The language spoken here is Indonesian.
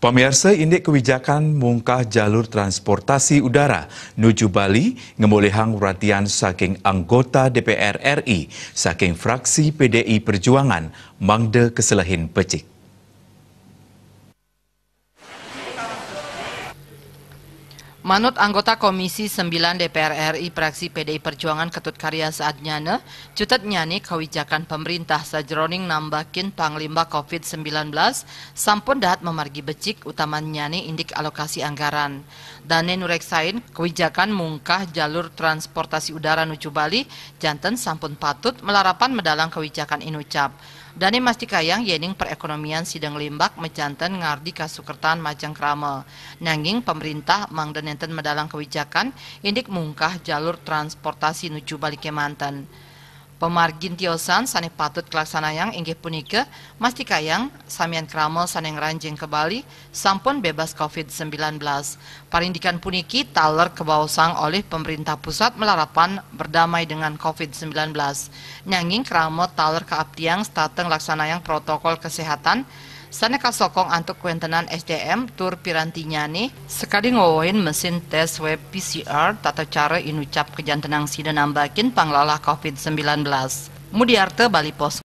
Pemirsa indeks kebijakan mungkah jalur transportasi udara nuju Bali ngemulihang perhatian saking anggota DPR RI saking fraksi PDI Perjuangan Mangde Keselahin Pecik. Manut anggota Komisi 9 DPR RI fraksi PDI Perjuangan Ketut Karya saat nyane, cutet nyani kewijakan pemerintah sajroning nambakin panglimba COVID-19 sampun dahat memargi becik utama nyani indik alokasi anggaran. Dane nureksain kewijakan mungkah jalur transportasi udara nuju Bali janten sampun patut melarapan medalang kewijakan inucap. Dani mastikayang yening perekonomian sidang limbak mejantan ngardi kasukertan majang krama. Nanging pemerintah mangdanenten medalang kewijakan indik mungkah jalur transportasi nuju balik Kemantan. Pemargintiosan sani patut kelaksanayang inggih punika masti kayang samian kramel saneng ranjing ke Bali sampun bebas COVID-19. Parindikan puniki taler kebawasang oleh pemerintah pusat melarapan berdamai dengan COVID-19. Nyanging kramel taler keabdiang stateng yang protokol kesehatan Sana kasokong antuk kuentenan SDM tur nih sekali ngowoin mesin tes web PCR tata cara inucap kejantenang sida nambakin panglalah COVID-19. Mudiarte Bali Pos